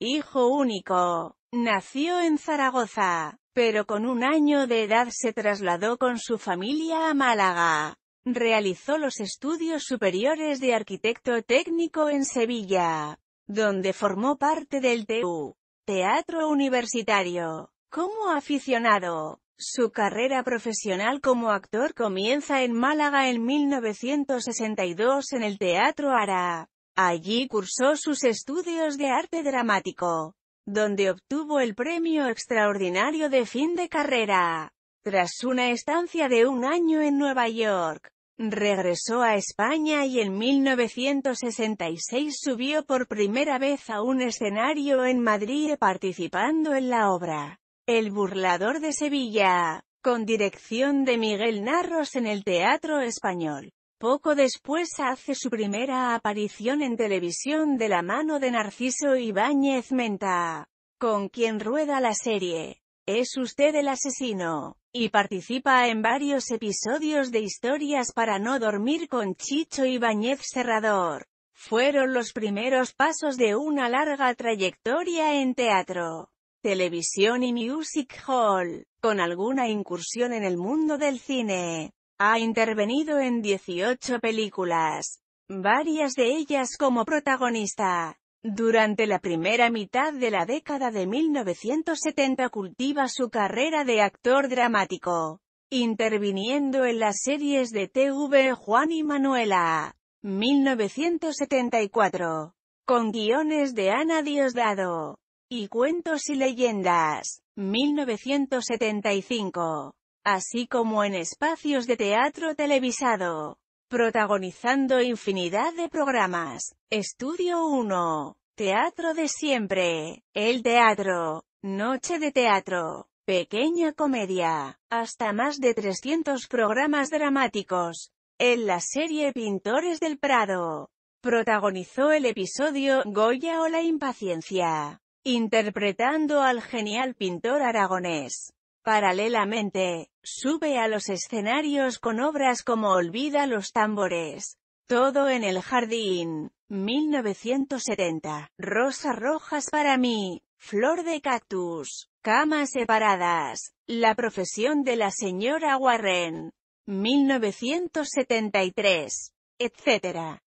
Hijo único. Nació en Zaragoza, pero con un año de edad se trasladó con su familia a Málaga. Realizó los estudios superiores de arquitecto técnico en Sevilla, donde formó parte del TU, Teatro Universitario. Como aficionado, su carrera profesional como actor comienza en Málaga en 1962 en el Teatro Ara. Allí cursó sus estudios de arte dramático, donde obtuvo el premio extraordinario de fin de carrera. Tras una estancia de un año en Nueva York, regresó a España y en 1966 subió por primera vez a un escenario en Madrid participando en la obra El burlador de Sevilla, con dirección de Miguel Narros en el Teatro Español. Poco después hace su primera aparición en televisión de la mano de Narciso Ibáñez Menta, con quien rueda la serie Es usted el asesino, y participa en varios episodios de historias para no dormir con Chicho Ibáñez Cerrador. Fueron los primeros pasos de una larga trayectoria en teatro, televisión y music hall, con alguna incursión en el mundo del cine. Ha intervenido en 18 películas, varias de ellas como protagonista. Durante la primera mitad de la década de 1970 cultiva su carrera de actor dramático, interviniendo en las series de TV Juan y Manuela, 1974, con guiones de Ana Diosdado, y Cuentos y Leyendas, 1975 así como en espacios de teatro televisado, protagonizando infinidad de programas. Estudio 1. Teatro de siempre. El teatro. Noche de teatro. Pequeña comedia. Hasta más de 300 programas dramáticos. En la serie Pintores del Prado. Protagonizó el episodio Goya o la impaciencia, interpretando al genial pintor aragonés. Paralelamente, sube a los escenarios con obras como Olvida los tambores, Todo en el jardín, 1970, Rosas rojas para mí, Flor de cactus, Camas separadas, La profesión de la señora Warren, 1973, etc.